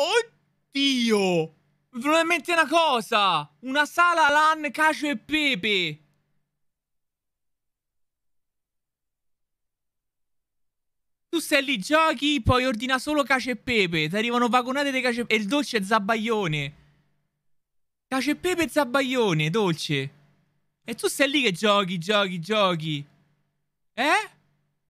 Oddio! Probabilmente una cosa! Una sala LAN, cacio e pepe! Tu sei lì, giochi, poi ordina solo cacio e pepe. Ti arrivano vagonate di cacio e pepe. E il dolce è Zabaglione. Cacio e pepe e zabbaglione, dolce. E tu sei lì che giochi, giochi, giochi. Eh?